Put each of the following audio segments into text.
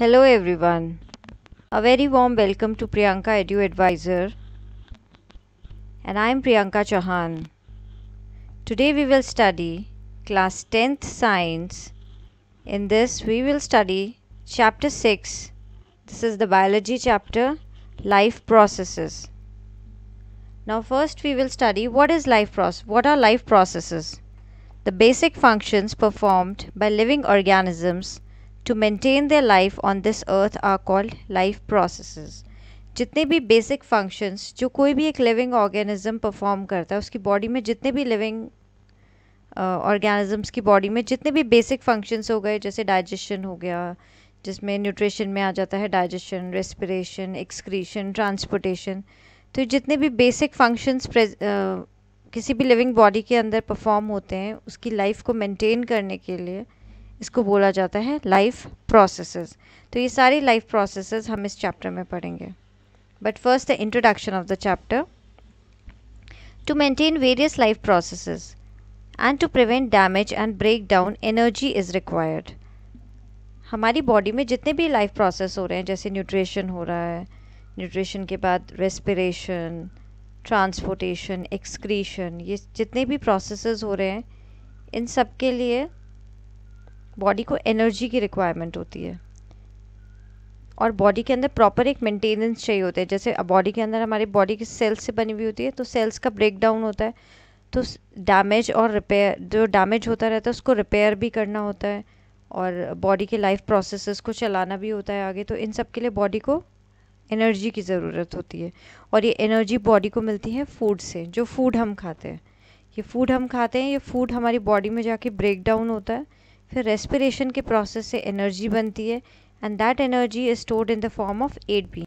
Hello everyone. A very warm welcome to Priyanka Edu Advisor. And I am Priyanka Chauhan. Today we will study class 10th science. In this we will study chapter 6. This is the biology chapter life processes. Now first we will study what is life process what are life processes? The basic functions performed by living organisms to maintain their life on this earth are called life processes. जितने भी basic functions जो कोई भी एक living organism perform करता है उसकी body में जितने भी लिविंग ऑर्गेनिजम्स की बॉडी में जितने भी बेसिक फंक्शंस हो गए जैसे डाइजेशन हो गया जिसमें न्यूट्रिशन में आ जाता है डाइजेशन respiration, एक्सक्रीशन ट्रांसपोर्टेशन तो जितने भी बेसिक फंक्शंस किसी भी लिविंग बॉडी के अंदर परफॉर्म होते हैं उसकी लाइफ को maintain करने के लिए इसको बोला जाता है लाइफ प्रोसेसेस तो ये सारी लाइफ प्रोसेसेस हम इस चैप्टर में पढ़ेंगे but first the introduction of the chapter to maintain various life processes and to prevent damage and break down energy is required हमारी बॉडी में जितने भी लाइफ प्रोसेस हो रहे हैं जैसे न्यूट्रिशन हो रहा है न्यूट्रिशन के बाद रेस्पिरेशन ट्रांसपोर्टेशन एक्सक्रीशन ये जितने भी प्रोसेसेस हो रहे हैं इन सब के लिए बॉडी को एनर्जी की रिक्वायरमेंट होती है और बॉडी के अंदर प्रॉपर एक मेंटेनेंस चाहिए होता है जैसे बॉडी के अंदर हमारे बॉडी की सेल्स से बनी हुई होती है तो सेल्स का ब्रेकडाउन होता है तो डैमेज और रिपेयर जो डैमेज होता रहता है उसको रिपेयर भी करना होता है और बॉडी के लाइफ प्रोसेसेस को चलाना भी होता है आगे तो इन सब के लिए बॉडी को एनर्जी की ज़रूरत होती है और ये एनर्जी बॉडी को मिलती है फूड से जो फूड हम खाते हैं ये फूड हम खाते हैं ये फूड हमारी बॉडी में जाके ब्रेक डाउन होता है फिर रेस्पिरेशन के प्रोसेस से एनर्जी बनती है and that energy is stored in the form of ATP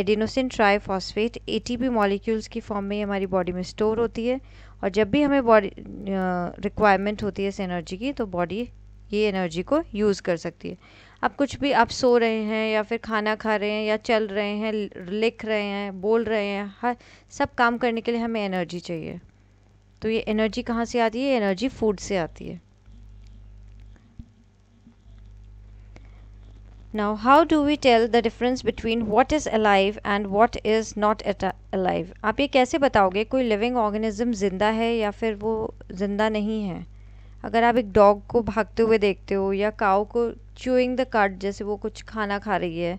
adenosine triphosphate ATP molecules की फॉर्म में हमारी बॉडी में स्टोर होती है और जब भी हमें बॉडी रिक्वायरमेंट होती है इस एनर्जी की तो बॉडी ये एनर्जी को यूज़ कर सकती है अब कुछ भी आप सो रहे हैं या फिर खाना खा रहे हैं या चल रहे हैं लिख रहे हैं बोल रहे हैं हर सब काम करने के लिए हमें एनर्जी चाहिए तो ये एनर्जी कहाँ से आती है एनर्जी फूड से आती है Now, how do we tell the difference between what is alive and what is not alive? आप ये कैसे बताओगे कोई लिविंग ऑर्गेनिज्म ज़िंदा है या फिर वो ज़िंदा नहीं है अगर आप एक डॉग को भागते हुए देखते हो या काव को चूइंग द कार्ड जैसे वो कुछ खाना खा रही है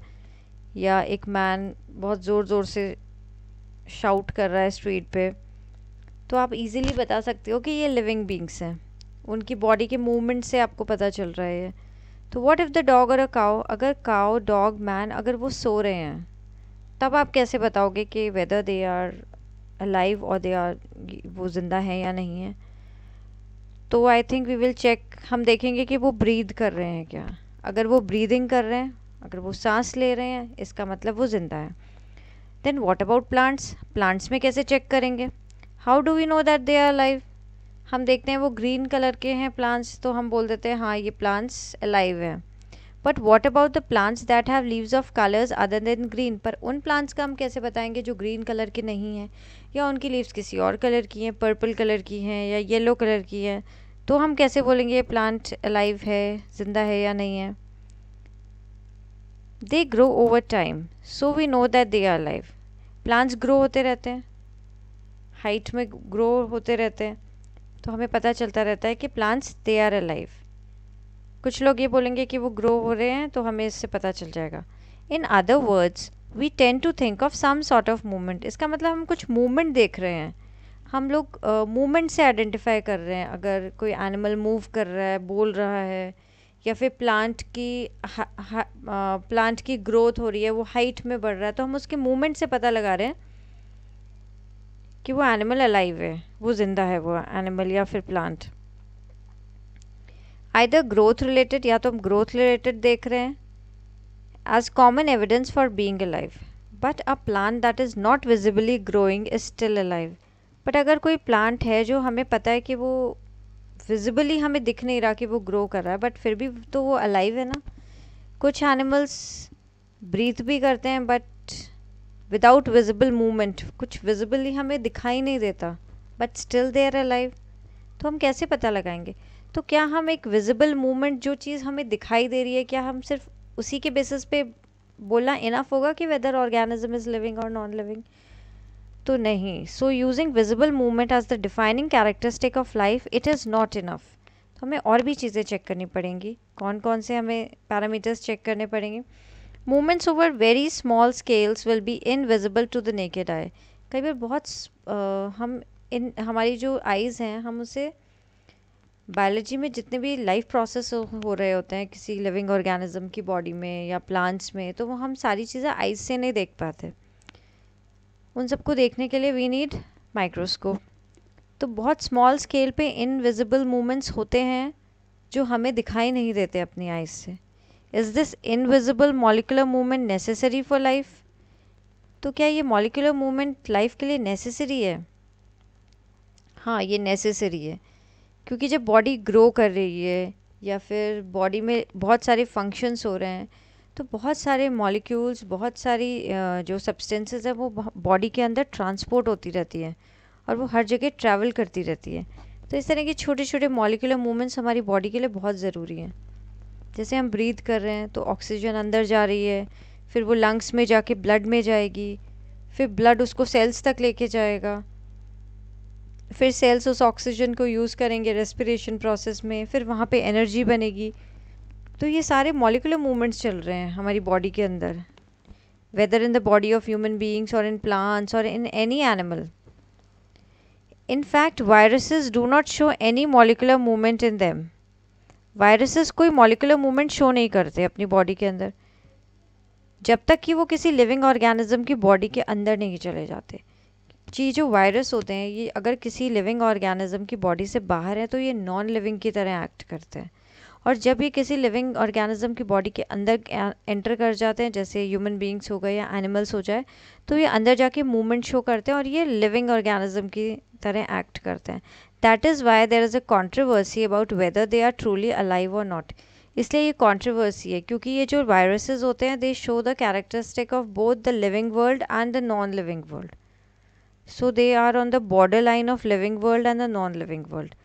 या एक मैन बहुत ज़ोर ज़ोर से शाउट कर रहा है स्ट्रीट पे तो आप इजीली बता सकते हो कि ये लिविंग बींग्स हैं उनकी बॉडी के मूवमेंट से आपको पता चल रहा है तो वॉट इफ़ द डॉग और अ काओ अगर काओ डॉग मैन अगर वो सो रहे हैं तब आप कैसे बताओगे कि वेदर दे आर अलाइव और दे आर वो ज़िंदा है या नहीं है तो I think we will check हम देखेंगे कि वो ब्रीद कर रहे हैं क्या अगर वो ब्रीदिंग कर रहे हैं अगर वो सांस ले रहे हैं इसका मतलब वो ज़िंदा है then what about plants plants में कैसे चेक करेंगे how do we know that they are live हम देखते हैं वो ग्रीन कलर के हैं प्लांट्स तो हम बोल देते हैं हाँ ये प्लांट्स अलाइव हैं but what about the plants that have leaves of colours other than green पर उन प्लांट्स का हम कैसे बताएंगे जो ग्रीन कलर के नहीं हैं या उनकी लीव्स किसी और कलर की हैं पर्पल कलर की हैं या येलो कलर की हैं तो हम कैसे बोलेंगे ये प्लांट अलाइव है ज़िंदा है या नहीं है they grow over time so we know that they are alive plants grow होते रहते हैं हाइट में ग्रो होते रहते हैं तो हमें पता चलता रहता है कि प्लांट्स दे आर अलाइव कुछ लोग ये बोलेंगे कि वो ग्रो हो रहे हैं तो हमें इससे पता चल जाएगा in other words we tend to think of some sort of movement इसका मतलब हम कुछ मूवमेंट देख रहे हैं हम लोग मूवमेंट uh, से आइडेंटिफाई कर रहे हैं अगर कोई एनिमल मूव कर रहा है बोल रहा है या फिर प्लांट की प्लांट की ग्रोथ हो रही है वो हाइट में बढ़ रहा है तो हम उसके मूवमेंट से पता लगा रहे हैं कि वो एनिमल अलाइव है वो ज़िंदा है वो एनिमल या फिर प्लांट आइदर ग्रोथ रिलेटेड या तो हम ग्रोथ रिलेटेड देख रहे हैं as common evidence for being alive but a plant that is not visibly growing is still alive but अगर कोई प्लांट है जो हमें पता है कि वो विजिबली हमें दिख नहीं रहा कि वो ग्रो कर रहा है बट फिर भी तो वो अलाइव है ना कुछ एनिमल्स ब्रीथ भी करते हैं बट विदाउट विजिबल मूवमेंट कुछ विजिबली हमें दिखाई नहीं देता but still they are alive तो हम कैसे पता लगाएंगे तो क्या हम एक विजिबल मूवमेंट जो चीज़ हमें दिखाई दे रही है क्या हम सिर्फ उसी के बेसिस पे बोलना इनफ होगा कि वेदर ऑर्गेनिज्म इज़ लिविंग और नॉन लिविंग तो नहीं so using visible movement as the defining characteristic of life it is not enough तो हमें और भी चीज़ें चेक करनी पड़ेंगी कौन कौन से हमें पैरामीटर्स चेक करने पड़ेंगे movements over very small scales will be invisible to the naked eye कई बार बहुत आ, हम इन हमारी जो आइज़ हैं हम उसे बायोलॉजी में जितने भी लाइफ प्रोसेस हो रहे होते हैं किसी लिविंग ऑर्गेनिज्म की बॉडी में या प्लांट्स में तो वो हम सारी चीज़ें आइज से नहीं देख पाते उन सबको देखने के लिए वी नीड माइक्रोस्कोप तो बहुत स्मॉल स्केल पे इनविजिबल मूवमेंट्स होते हैं जो हमें दिखाई नहीं देते अपनी आइज से is this invisible molecular movement necessary for life तो क्या ये मॉलिकुलर मूवमेंट लाइफ के लिए नेसेसरी है हाँ ये नेसेसरी है क्योंकि जब बॉडी ग्रो कर रही है या फिर बॉडी में बहुत सारे फंक्शंस हो रहे हैं तो बहुत सारे मॉलिक्यूल्स बहुत सारी जो सब्सटेंसेस है वो बॉडी के अंदर ट्रांसपोर्ट होती रहती है और वो हर जगह ट्रैवल करती रहती है तो इस तरह के छोटे छोटे मॉलिकुलर मूवमेंट्स हमारी बॉडी के लिए बहुत ज़रूरी हैं जैसे हम ब्रीद कर रहे हैं तो ऑक्सीजन अंदर जा रही है फिर वो लंग्स में जाके ब्लड में जाएगी फिर ब्लड उसको सेल्स तक लेके जाएगा फिर सेल्स उस ऑक्सीजन को यूज़ करेंगे रेस्पिरेशन प्रोसेस में फिर वहाँ पे एनर्जी बनेगी तो ये सारे मॉलिकुलर मूवमेंट्स चल रहे हैं हमारी बॉडी के अंदर whether in the body of human beings और इन प्लांट्स और in any animal in fact viruses do not show any molecular movement in them viruses कोई मॉलिकुलर मूवमेंट शो नहीं करते अपनी बॉडी के अंदर जब तक कि वो किसी लिविंग ऑर्गेनिज्म की बॉडी के अंदर नहीं चले जाते जी जो वायरस होते हैं ये अगर किसी लिविंग ऑर्गेनिज्म की बॉडी से बाहर है तो ये नॉन लिविंग की तरह एक्ट करते हैं और जब ये किसी लिविंग ऑर्गेनिज्म की बॉडी के अंदर एंटर कर जाते हैं जैसे ह्यूमन बींग्स हो गए या एनिमल्स हो जाए तो ये अंदर जाके मूवमेंट शो करते हैं और ये लिविंग ऑर्गेनिज्म की तरह एक्ट करते हैं that is why there is a controversy about whether they are truly alive और नॉट इसलिए ये कॉन्ट्रोवर्सी है क्योंकि ये जो वायरसेज होते हैं they show the characteristic of both the living world and the non living world so they are on the border line of living world and the non living world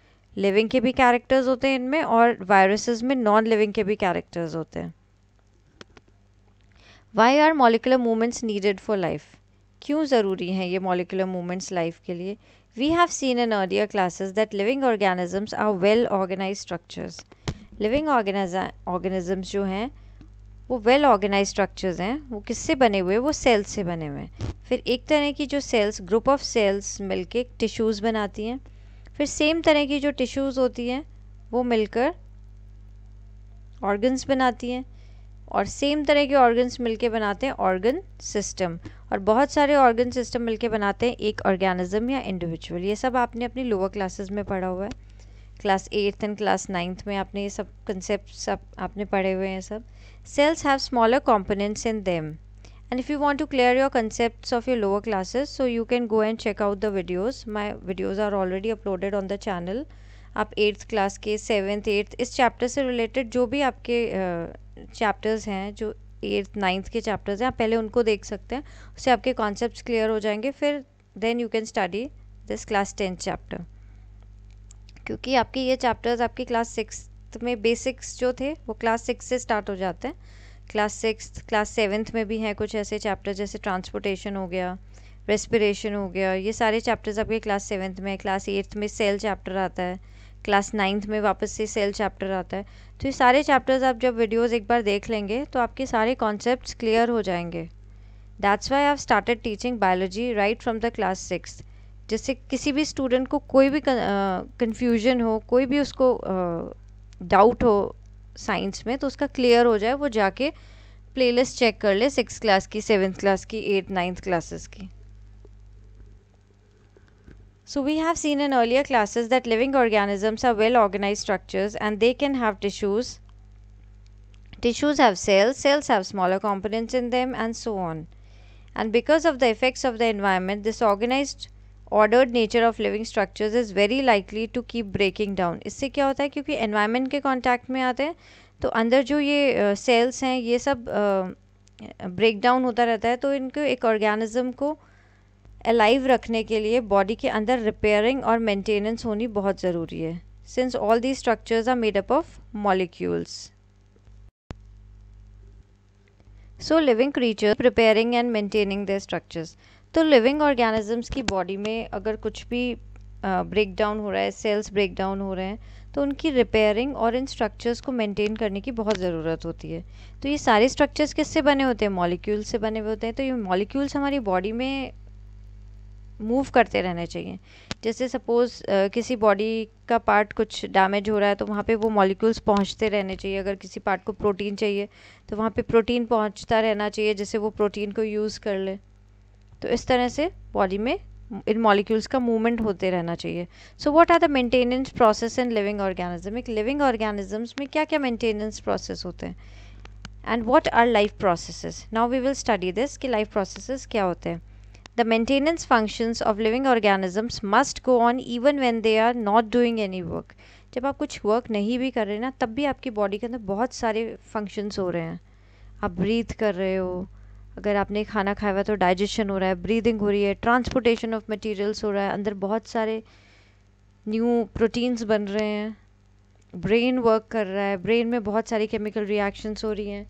living के भी characters होते हैं इनमें और viruses में non living के भी characters होते हैं why are molecular movements needed for life क्यों ज़रूरी हैं ये मॉलिकुलर मूवमेंट्स लाइफ के लिए we have seen in earlier classes that living organisms are well organise structures living organisms जो हैं वो वेल ऑर्गेनाइज स्ट्रक्चर्स हैं वो किससे बने हुए वो सेल्स से बने हुए हैं फिर एक तरह की जो सेल्स ग्रुप ऑफ सेल्स मिलके टिश्यूज़ बनाती हैं फिर सेम तरह की जो टिश्यूज़ होती हैं वो मिलकर ऑर्गन्स बनाती हैं और सेम तरह के ऑर्गन्स मिलके बनाते हैं ऑर्गन सिस्टम और बहुत सारे ऑर्गन सिस्टम मिलके बनाते हैं एक ऑर्गेनिज्म या इंडिविजुअल ये सब आपने अपनी लोअर क्लासेस में पढ़ा हुआ है class eighth and class ninth में आपने ये सब कंसेप्ट सब आपने पढ़े हुए हैं सब cells have smaller components in them and if you want to clear your concepts of your lower classes so you can go and check out the videos my videos are already uploaded on the channel आप eighth class के seventh eighth इस chapter से related जो भी आपके chapters हैं जो eighth ninth के चैप्टर्स हैं आप पहले उनको देख सकते हैं उससे आपके कॉन्सेप्ट्स क्लियर हो जाएंगे फिर then you can study this class tenth chapter क्योंकि आपके ये चैप्टर्स आपकी क्लास सिक्स में बेसिक्स जो थे वो क्लास सिक्स से स्टार्ट हो जाते हैं क्लास सिक्स क्लास सेवन्थ में भी हैं कुछ ऐसे चैप्टर जैसे ट्रांसपोर्टेशन हो गया रेस्पिरेशन हो गया ये सारे चैप्टर्स आपके क्लास सेवन्थ में क्लास एट्थ में सेल चैप्टर आता है क्लास नाइन्थ में वापस से सेल चैप्टर आता है तो ये सारे चैप्टर्स आप जब वीडियोस एक बार देख लेंगे तो आपके सारे कॉन्सेप्ट्स क्लियर हो जाएंगे that's why I started teaching biology right from the class six जिससे किसी भी स्टूडेंट को कोई भी कन्फ्यूजन हो कोई भी उसको डाउट uh, हो साइंस में तो उसका क्लियर हो जाए वो जाके प्लेलिस्ट चेक कर ले सिक्स क्लास की सेवन्थ क्लास की एट नाइन्थ क्लासेस की So we have seen in earlier classes that living organisms are well organized structures and they can have tissues. Tissues have cells, cells have smaller components in them and so on. And because of the effects of the environment, this organized ordered nature of living structures is very likely to keep breaking down इससे क्या होता है क्योंकि environment के contact में आते हैं तो अंदर जो ये सेल्स uh, हैं ये सब ब्रेक डाउन होता रहता है तो इनको एक ऑर्गेनिज्म को अलाइव रखने के लिए बॉडी के अंदर रिपेयरिंग और मेंटेनेंस होनी बहुत ज़रूरी है since all the structures are made up of molecules so living creatures preparing and maintaining the structures तो लिविंग ऑर्गेनिज़म्स की बॉडी में अगर कुछ भी ब्रेक डाउन हो रहा है सेल्स ब्रेक डाउन हो रहे हैं तो उनकी रिपेयरिंग और इन स्ट्रक्चर्स को मेंटेन करने की बहुत ज़रूरत होती है तो ये सारे स्ट्रक्चर्स किससे बने होते हैं मॉलिक्यूल से बने हुए होते हैं तो ये मॉलिक्यूल्स हमारी बॉडी में मूव करते रहने चाहिए जैसे सपोज़ किसी बॉडी का पार्ट कुछ डैमेज हो रहा है तो वहाँ पे वो मॉलिक्यूल्स पहुँचते रहने चाहिए अगर किसी पार्ट को प्रोटीन चाहिए तो वहाँ पे प्रोटीन पहुँचता रहना चाहिए जैसे वो प्रोटीन को यूज़ कर ले तो इस तरह से बॉडी में इन मॉलिक्यूल्स का मूवमेंट होते रहना चाहिए so what are the maintenance process in living organism एक लिविंग ऑर्गेनिजम्स में क्या क्या मेंटेनेंस प्रोसेस होते हैं and what are life processes now we will study this कि लाइफ प्रोसेसेस क्या होते हैं the maintenance functions of living organisms must go on even when they are not doing any work जब आप कुछ work नहीं भी कर रहे ना तब भी आपकी बॉडी के अंदर बहुत सारे फंक्शंस हो रहे हैं आप ब्रीथ कर रहे हो अगर आपने खाना खाया हुआ तो डाइजेशन हो रहा है ब्रीदिंग हो रही है ट्रांसपोर्टेशन ऑफ मटेरियल्स हो रहा है अंदर बहुत सारे न्यू प्रोटीन्स बन रहे हैं ब्रेन वर्क कर रहा है ब्रेन में बहुत सारी केमिकल रिएक्शंस हो रही हैं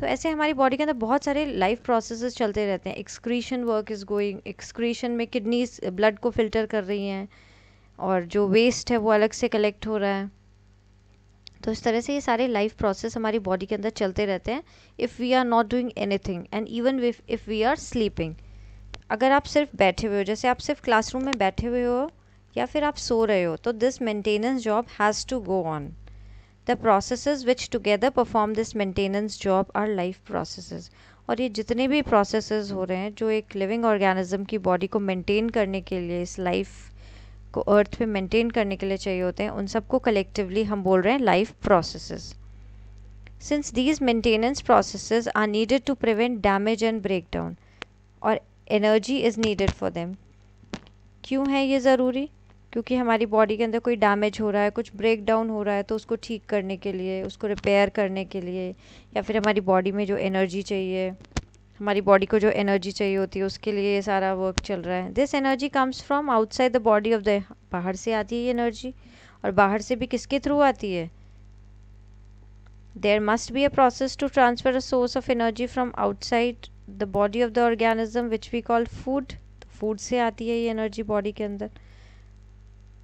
तो ऐसे हमारी बॉडी के अंदर बहुत सारे लाइफ प्रोसेस चलते रहते हैं excretion work is going excretion में किडनीज ब्लड को फिल्टर कर रही हैं और जो वेस्ट है वो अलग से कलेक्ट हो रहा है तो इस तरह से ये सारे लाइफ प्रोसेस हमारी बॉडी के अंदर चलते रहते हैं if we are not doing anything and even if we are sleeping अगर आप सिर्फ बैठे हुए हो जैसे आप सिर्फ क्लासरूम में बैठे हुए हो या फिर आप सो रहे हो तो this maintenance job has to go on the process which together perform this maintenance job are life process और ये जितने भी प्रोसेस हो रहे हैं जो एक लिविंग ऑर्गेनिज्म की बॉडी को मेंटेन करने के लिए इस लाइफ को अर्थ पे मेंटेन करने के लिए चाहिए होते हैं उन सबको कलेक्टिवली हम बोल रहे हैं life processes since these maintenance processes are needed to prevent damage and breakdown और energy is needed for them क्यों है ये ज़रूरी क्योंकि हमारी बॉडी के अंदर कोई डैमेज हो रहा है कुछ ब्रेक डाउन हो रहा है तो उसको ठीक करने के लिए उसको रिपेयर करने के लिए या फिर हमारी बॉडी में जो एनर्जी चाहिए हमारी बॉडी को जो एनर्जी चाहिए होती है उसके लिए ये सारा वर्क चल रहा है this energy comes from outside the body of the बाहर से आती है ये एनर्जी और बाहर से भी किसके थ्रू आती है there must be a process to transfer a source of energy from outside the body of the organism which we call food food से आती है ये एनर्जी बॉडी के अंदर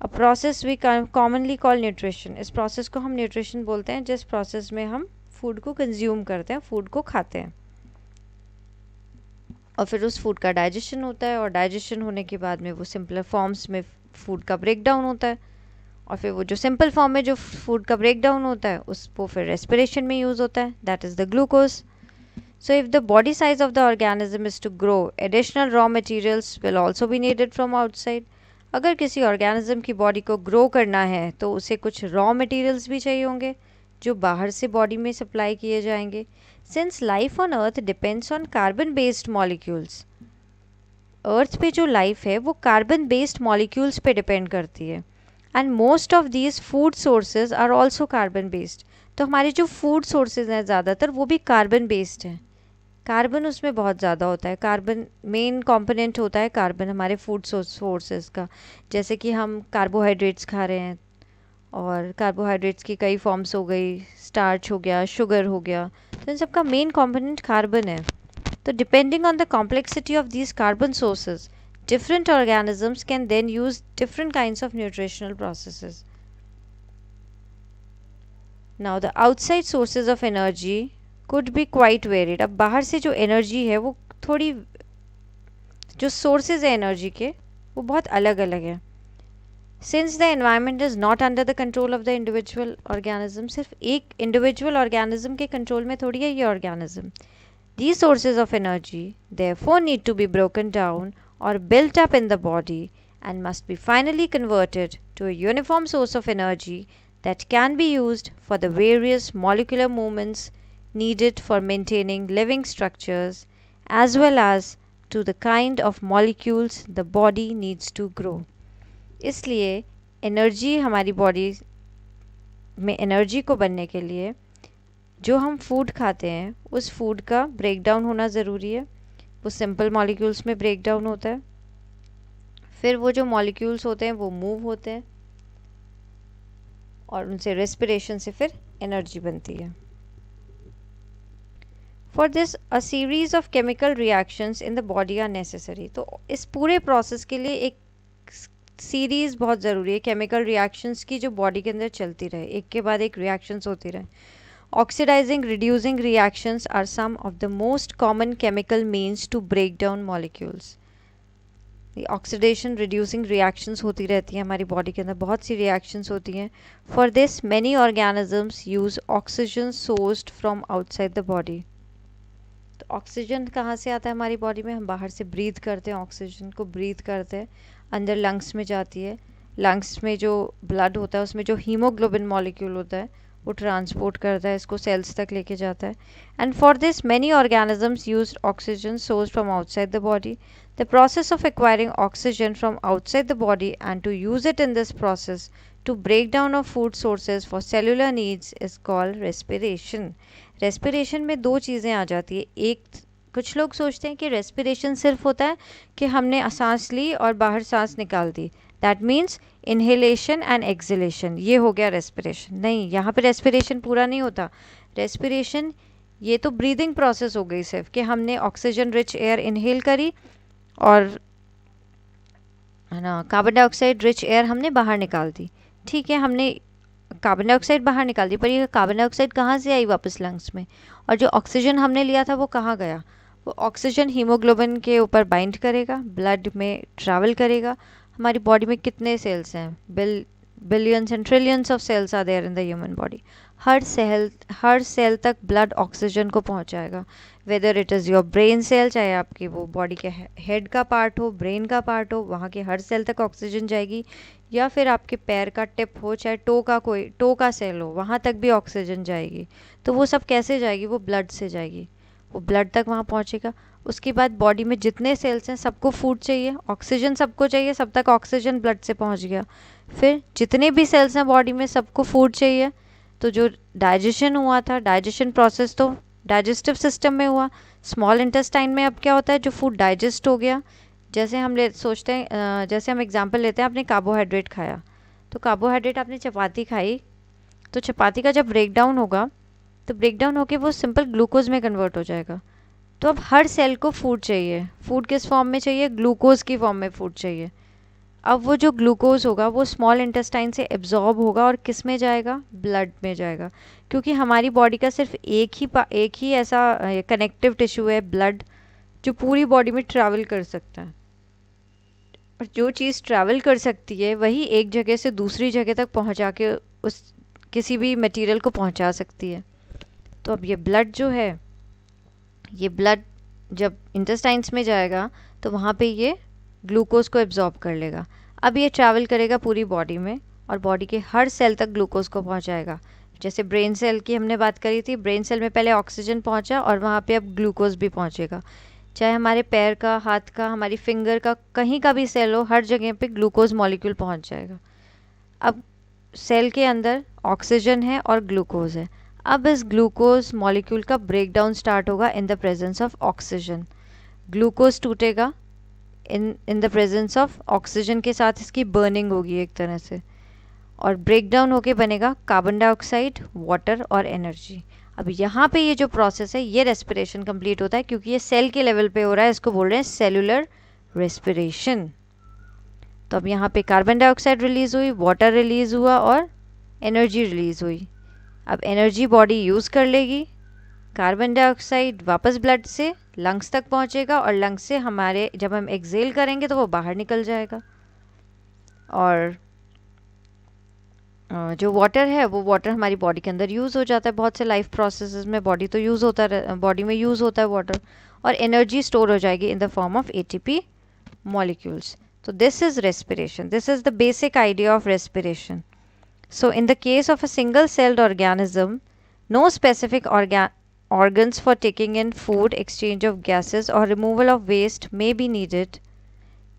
a process we commonly call nutrition इस प्रोसेस को हम न्यूट्रिशन बोलते हैं जिस प्रोसेस में हम फूड को कंज्यूम करते हैं फूड को खाते हैं और फिर उस फूड का डाइजेशन होता है और डाइजेशन होने के बाद में वो सिंपलर फॉर्म्स में फूड का ब्रेक डाउन होता है और फिर वो जो सिंपल फॉर्म में जो फूड का ब्रेक डाउन होता है उस वो फिर रेस्पिरेशन में यूज़ होता है that is the glucose so if the body size of the organism is to grow additional raw materials will also be needed from outside अगर किसी ऑर्गेनिज्म की बॉडी को ग्रो करना है तो उसे कुछ रॉ मटीरियल्स भी चाहिए होंगे जो बाहर से बॉडी में सप्लाई किए जाएंगे since life on earth depends on carbon based molecules earth पे जो लाइफ है वो कार्बन बेस्ड मॉलिक्यूल्स पे डिपेंड करती है and most of these food sources are also carbon based तो हमारे जो फूड सोर्सेज हैं ज़्यादातर वो भी कार्बन बेस्ड हैं कार्बन उसमें बहुत ज़्यादा होता है कार्बन मेन कंपोनेंट होता है कार्बन हमारे फूड सोर्सेज का जैसे कि हम कार्बोहाइड्रेट्स खा रहे हैं और कार्बोहाइड्रेट्स की कई फॉर्म्स हो गई स्टार्च हो गया शुगर हो गया तो इन सबका मेन कॉम्पोनेंट कार्बन है तो depending on the complexity of these carbon sources different organisms can then use different kind of nutritional process now the outside sources of energy could be quite varied अब बाहर से जो energy है वो थोड़ी जो सोर्सेज है एनर्जी के वो बहुत अलग अलग हैं since the environment is not under the control of the individual organism if each individual organism ke control mein thodi hai ye organism these sources of energy therefore need to be broken down or built up in the body and must be finally converted to a uniform source of energy that can be used for the various molecular movements needed for maintaining living structures as well as to the kind of molecules the body needs to grow इसलिए energy हमारी body में energy को बनने के लिए जो हम food खाते हैं उस फूड का ब्रेक डाउन होना ज़रूरी है वो सिंपल मॉलिक्यूल्स में ब्रेक डाउन होता है फिर वो जो मॉलिक्यूल्स होते हैं वो मूव होते हैं और उनसे रेस्पिरेशन से फिर एनर्जी बनती है for this a series of chemical reactions in the body are necessary तो इस पूरे प्रोसेस के लिए एक सीरीज़ बहुत ज़रूरी है केमिकल रिएक्शंस की जो बॉडी के अंदर चलती रहे एक के बाद एक रिएक्शंस होती रहे oxidising reducing reactions are some of the most common chemical means to break down molecules oxidation reducing reactions होती रहती हैं हमारी बॉडी के अंदर बहुत सी रिएक्शंस होती हैं for this many organisms use oxygen sourced from outside the body तो ऑक्सीजन कहाँ से आता है हमारी बॉडी में हम बाहर से ब्रीथ करते हैं ऑक्सीजन को ब्रीथ करते हैं अंदर लंग्स में जाती है लंग्स में जो ब्लड होता है उसमें जो हीमोग्लोबिन मॉलिक्यूल होता है वो ट्रांसपोर्ट करता है इसको सेल्स तक लेके जाता है and for this many organisms use oxygen source from outside the body the process of acquiring oxygen from outside the body and to use it in this process to break down of food sources for cellular needs is called respiration. Respiration में दो चीज़ें आ जाती है एक कुछ लोग सोचते हैं कि रेस्पिरेशन सिर्फ होता है कि हमने सांस ली और बाहर सांस निकाल दी that means inhalation and exhalation ये हो गया रेस्पिरेशन नहीं यहाँ पे रेस्पिरेशन पूरा नहीं होता रेस्पिरेशन ये तो ब्रीदिंग प्रोसेस हो गई सिर्फ कि हमने ऑक्सीजन रिच एयर इन्हेल करी और है ना कार्बन डाइऑक्साइड रिच एयर हमने बाहर निकाल दी ठीक है हमने कार्बन डाइऑक्साइड बाहर निकाल दी पर ये कार्बन डाइऑक्साइड कहाँ से आई वापस लंग्स में और जो ऑक्सीजन हमने लिया था वो कहाँ गया वो ऑक्सीजन हीमोग्लोबिन के ऊपर बाइंड करेगा ब्लड में ट्रैवल करेगा हमारी बॉडी में कितने सेल्स हैं बिल billions and trillions of cells are there in the human body हर सेल हर सेल तक ब्लड ऑक्सीजन को पहुंचाएगा whether it is your brain cell चाहे आपकी वो बॉडी के हेड का पार्ट हो ब्रेन का पार्ट हो वहाँ के हर सेल तक ऑक्सीजन जाएगी या फिर आपके पैर का टिप हो चाहे टो का कोई टो का सेल हो वहाँ तक भी ऑक्सीजन जाएगी तो वो सब कैसे जाएगी वो ब्लड से जाएगी वो ब्लड तक वहाँ पहुँचेगा उसके बाद बॉडी में जितने सेल्स हैं सबको फूड चाहिए ऑक्सीजन सबको चाहिए सब तक ऑक्सीजन ब्लड से पहुँच गया फिर जितने भी सेल्स हैं बॉडी में सबको फूड चाहिए तो जो डाइजेशन हुआ था डाइजेशन प्रोसेस तो डाइजेस्टिव सिस्टम में हुआ स्मॉल इंटेस्टाइन में अब क्या होता है जो फूड डाइजेस्ट हो गया जैसे हम ले सोचते हैं जैसे हम एग्जांपल लेते हैं आपने कार्बोहाइड्रेट खाया तो कार्बोहाइड्रेट आपने चपाती खाई तो चपाती का जब ब्रेकडाउन होगा तो ब्रेक डाउन होकर वो सिंपल ग्लूकोज में कन्वर्ट हो जाएगा तो अब हर सेल को फूड चाहिए फूड किस फॉर्म में चाहिए ग्लूकोज की फॉर्म में फूड चाहिए अब वो जो ग्लूकोज होगा वो स्मॉल इंटेस्टाइन से एब्जॉर्ब होगा और किस में जाएगा ब्लड में जाएगा क्योंकि हमारी बॉडी का सिर्फ एक ही एक ही ऐसा कनेक्टिव टिश्यू है ब्लड जो पूरी बॉडी में ट्रैवल कर सकता है और जो चीज़ ट्रैवल कर सकती है वही एक जगह से दूसरी जगह तक पहुंचा के उस किसी भी मटेरियल को पहुंचा सकती है तो अब ये ब्लड जो है ये ब्लड जब इंटेस्टाइंस में जाएगा तो वहाँ पे ये ग्लूकोज को एब्जॉर्ब कर लेगा अब ये ट्रैवल करेगा पूरी बॉडी में और बॉडी के हर सेल तक ग्लूकोज को पहुँचाएगा जैसे ब्रेन सेल की हमने बात करी थी ब्रेन सेल में पहले ऑक्सीजन पहुँचा और वहाँ पर अब ग्लूकोज भी पहुँचेगा चाहे हमारे पैर का हाथ का हमारी फिंगर का कहीं का भी सेल हो हर जगह पे ग्लूकोज मॉलिक्यूल पहुंच जाएगा अब सेल के अंदर ऑक्सीजन है और ग्लूकोज है अब इस ग्लूकोज मॉलिक्यूल का ब्रेकडाउन स्टार्ट होगा in the presence of oxygen glucose टूटेगा in in the presence of oxygen के साथ इसकी बर्निंग होगी एक तरह से और ब्रेकडाउन होके बनेगा कार्बन डाइऑक्साइड वाटर और एनर्जी अब यहाँ पे ये जो प्रोसेस है ये रेस्पिरेशन कंप्लीट होता है क्योंकि ये सेल के लेवल पे हो रहा है इसको बोल रहे हैं सेलुलर रेस्पिरेशन तो अब यहाँ पे कार्बन डाइऑक्साइड रिलीज़ हुई वाटर रिलीज़ हुआ और एनर्जी रिलीज़ हुई अब एनर्जी बॉडी यूज़ कर लेगी कार्बन डाइऑक्साइड वापस ब्लड से लंग्स तक पहुंचेगा और लंग्स से हमारे जब हम एक्जेल करेंगे तो वो बाहर निकल जाएगा और जो वाटर है वो वाटर हमारी बॉडी के अंदर यूज़ हो जाता है बहुत से लाइफ प्रोसेस में बॉडी तो यूज़ होता है बॉडी में यूज़ होता है वाटर और एनर्जी स्टोर हो जाएगी in the form of P molecules तो this is respiration this is the basic idea of respiration So in the case of a single-celled organism, no specific organ organs for taking in food, exchange of gases or removal of waste may be needed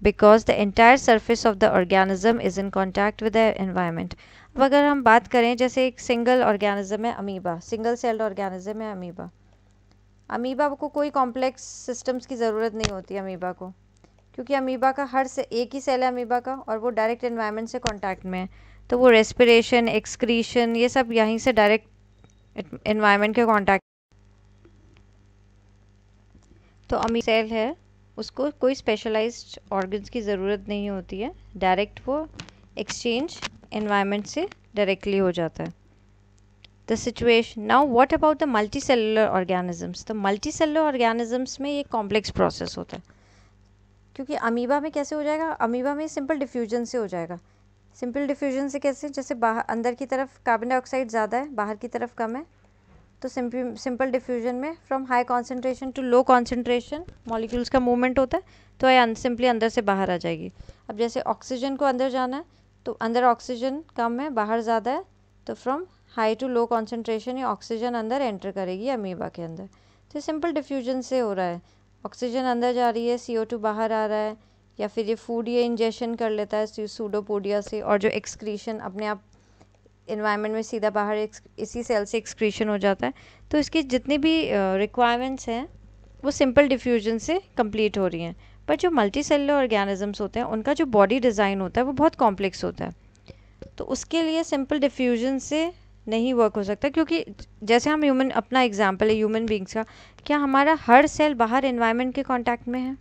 because the entire surface of the organism is in contact with the environment अब अगर हम बात करें जैसे एक single organism है amoeba single celled organism है amoeba amoeba को कोई कॉम्प्लेक्स सिस्टम्स की ज़रूरत नहीं होती अमीबा को क्योंकि अमीबा का हर से एक ही सेल है अमीबा का और वो डायरेक्ट एनवायरनमेंट से कॉन्टैक्ट में है तो वो रेस्पिरेशन एक्सक्रीशन ये सब यहीं से डायरेक्ट इन्वायरमेंट के कांटेक्ट तो अमी सेल है उसको कोई स्पेशलाइज्ड ऑर्गन्स की ज़रूरत नहीं होती है डायरेक्ट वो एक्सचेंज इन्वायरमेंट से डायरेक्टली हो जाता है the situation now what about the multi cellular organisms तो मल्टी सेलुलर ऑर्गेनिजम्स में ये कॉम्प्लेक्स प्रोसेस होता है क्योंकि अमीबा में कैसे हो जाएगा अमीबा में सिंपल डिफ्यूजन से हो जाएगा सिंपल डिफ्यूजन से कैसे जैसे बाहर अंदर की तरफ कार्बन डाइऑक्साइड ज़्यादा है बाहर की तरफ कम है तो सिंपल डिफ्यूजन में from high concentration to low concentration molecules का मूवमेंट होता है तो आई सिंपली अंदर से बाहर आ जाएगी अब जैसे ऑक्सीजन को अंदर जाना है तो अंदर ऑक्सीजन कम है बाहर ज़्यादा है तो from high to low concentration ये ऑक्सीजन अंदर एंटर करेगी अमीबा के अंदर तो सिंपल डिफ्यूजन से हो रहा है ऑक्सीजन अंदर जा रही है सी बाहर आ रहा है या फिर ये फूड ये इंजेशन कर लेता है सूडोपोडिया से और जो एक्सक्रीशन अपने आप इन्वायरमेंट में सीधा बाहर इसी सेल से एक्सक्रीशन हो जाता है तो इसकी जितनी भी रिक्वायरमेंट्स हैं वो सिंपल डिफ्यूजन से कंप्लीट हो रही हैं पर जो मल्टी सेलर ऑर्गेनिजम्स होते हैं उनका जो बॉडी डिज़ाइन होता है वो बहुत कॉम्प्लेक्स होता है तो उसके लिए सिंपल डिफ्यूजन से नहीं वर्क हो सकता क्योंकि जैसे हम ह्यूमन अपना एग्जाम्पल है ह्यूमन बींग्स का क्या हमारा हर सेल बाहर इन्वायरमेंट के कॉन्टैक्ट में है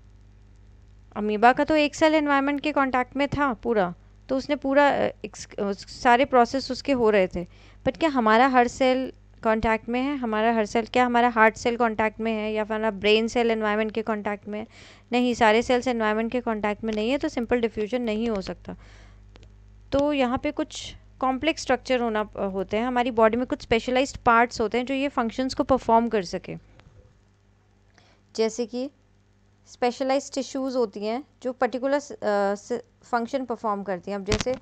अमीबा का तो एक सेल इन्वायरमेंट के कांटेक्ट में था पूरा तो उसने पूरा सारे प्रोसेस उसके हो रहे थे बट क्या हमारा हर सेल कांटेक्ट में है हमारा हर सेल क्या हमारा हार्ट सेल कांटेक्ट में है या फिर हमारा ब्रेन सेल एनवायरनमेंट के कांटेक्ट में है नहीं सारे सेल्स एनवायरनमेंट के कांटेक्ट में नहीं है तो सिंपल डिफ्यूजन नहीं हो सकता तो यहाँ पे कुछ कॉम्प्लेक्स स्ट्रक्चर होना होते हैं हमारी बॉडी में कुछ स्पेशलाइज्ड पार्ट्स होते हैं जो ये फंक्शंस को परफॉर्म कर सके जैसे कि स्पेशलाइज टिश्यूज़ होती हैं जो पर्टिकुलर फंक्शन परफॉर्म करती हैं अब जैसे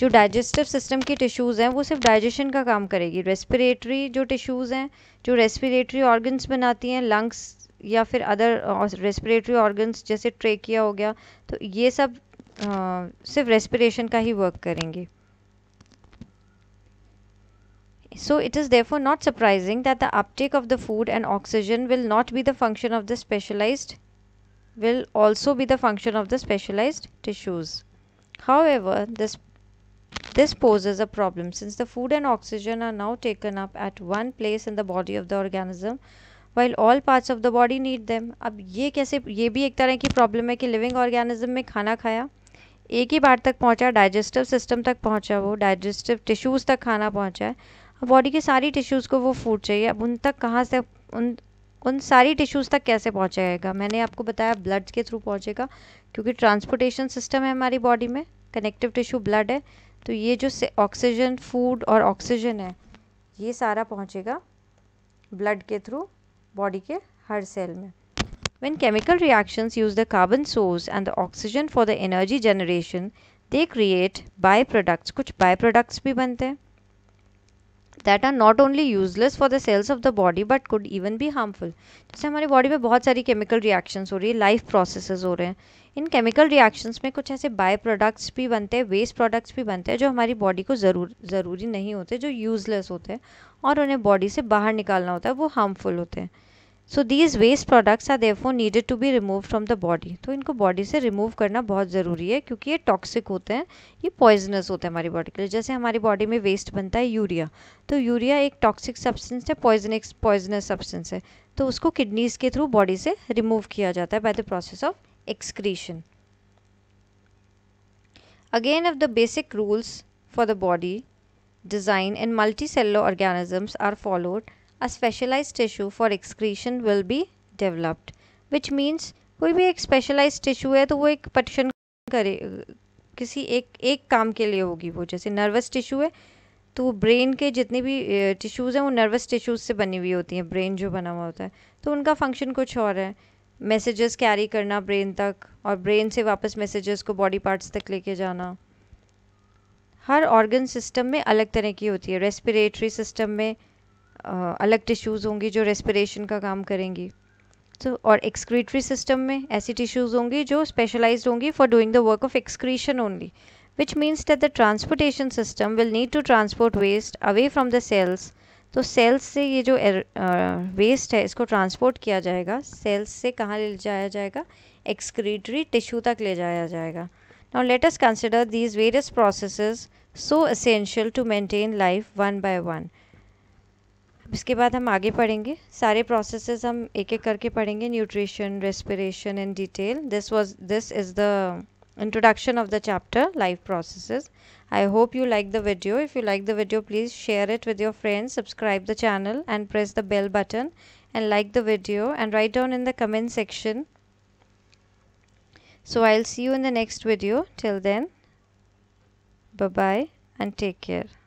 जो डाइजेस्टिव सिस्टम की टिश्यूज़ हैं वो सिर्फ डाइजेशन का काम करेगी रेस्पिरेटरी जो टिश्यूज़ हैं जो रेस्पिरेटरी ऑर्गन्स बनाती हैं लंग्स या फिर अदर रेस्पिरेटरी ऑर्गन्स जैसे ट्रेकिया हो गया तो ये सब आ, uh, सिर्फ रेस्पिरेशन का ही वर्क करेंगे so it is therefore not surprising that the uptake of the food and oxygen will not be the function of the specialized will also be the function of the specialized tissues. However, this, this poses a problem since the food and oxygen are now taken up at one place in the body of the organism while all parts of the body need them. अब ये कैसे ये भी एक तरह की problem है कि living organism में खाना खाया एक ही बार तक पहुंचा digestive system तक पहुंचा वो digestive tissues तक खाना पहुंचा है अब बॉडी के सारी टिश्यूज़ को वो फूड चाहिए अब उन तक कहाँ से उन उन सारी टिश्यूज़ तक कैसे पहुँचाएगा मैंने आपको बताया ब्लड के थ्रू पहुँचेगा क्योंकि ट्रांसपोर्टेशन सिस्टम है हमारी बॉडी में कनेक्टिव टिश्यू ब्लड है तो ये जो ऑक्सीजन फूड और ऑक्सीजन है ये सारा पहुँचेगा ब्लड के थ्रू बॉडी के हर सेल में when chemical reactions use the carbon source and the oxygen for the energy generation they create by products कुछ प्रोडक्ट्स भी बनते हैं that are not only useless for the cells of the body but could even भी harmful जैसे हमारी body में बहुत सारी केमिकल रिएक्शंस हो रही है लाइफ प्रोसेसेस हो रहे हैं इन केमिकल रिएक्शंस में कुछ ऐसे बाय प्रोडक्ट्स भी बनते हैं वेस्ट प्रोडक्ट्स भी बनते हैं जो हमारी बॉडी को ज़रूर ज़रूरी नहीं होते जो यूज़लेस होते हैं और उन्हें बॉडी से बाहर निकालना होता है वो हार्मफुल होते हैं so these waste products are therefore needed to be remove from the body तो इनको बॉडी से रिमूव करना बहुत ज़रूरी है क्योंकि ये टॉक्सिक होते हैं ये पॉइजनस होते हैं हमारी बॉडी के लिए जैसे हमारी बॉडी में वेस्ट बनता है यूरिया तो यूरिया एक टॉक्सिक सब्सटेंस है पॉइजनिक पॉइजनस सब्सटेंस है तो उसको किडनीज के थ्रू बॉडी से रिमूव किया जाता है by the process of excretion again of the basic rules for the body design and multi multicellular organisms are followed a specialized tissue for excretion will be developed which means कोई भी एक specialized tissue है तो वो एक पटशन करे किसी एक एक काम के लिए होगी वो जैसे नर्वस टिश्यू है तो ब्रेन के जितने भी टिश्यूज़ हैं वो नर्वस टिश्यूज़ से बनी हुई होती हैं ब्रेन जो बना हुआ होता है तो उनका फंक्शन कुछ और है मैसेजेस कैरी करना ब्रेन तक और ब्रेन से वापस मैसेजेस को बॉडी पार्ट्स तक लेके जाना हर ऑर्गन सिस्टम में अलग तरह की होती है रेस्पिरेटरी सिस्टम में अलग टिश्यूज़ होंगी जो रेस्पिरेशन का काम करेंगी तो और एक्सक्रीटरी सिस्टम में ऐसी टिश्यूज़ होंगी जो स्पेशलाइज होंगी for doing the work of excretion only which means that the transportation system will need to transport waste away from the cells तो सेल्स से ये जो वेस्ट है इसको ट्रांसपोर्ट किया जाएगा सेल्स से कहाँ ले जाया जाएगा एक्सक्रीटरी टिश्यू तक ले जाया जाएगा now let us consider these various process so essential to maintain life one by one इसके बाद हम आगे पढ़ेंगे सारे प्रोसेसेस हम एक एक करके पढ़ेंगे nutrition respiration in detail this was this is the introduction of the chapter life processes I hope you like the video if you like the video please share it with your friends subscribe the channel and press the bell button and like the video and write down in the comment section so I'll see you in the next video till then bye and take care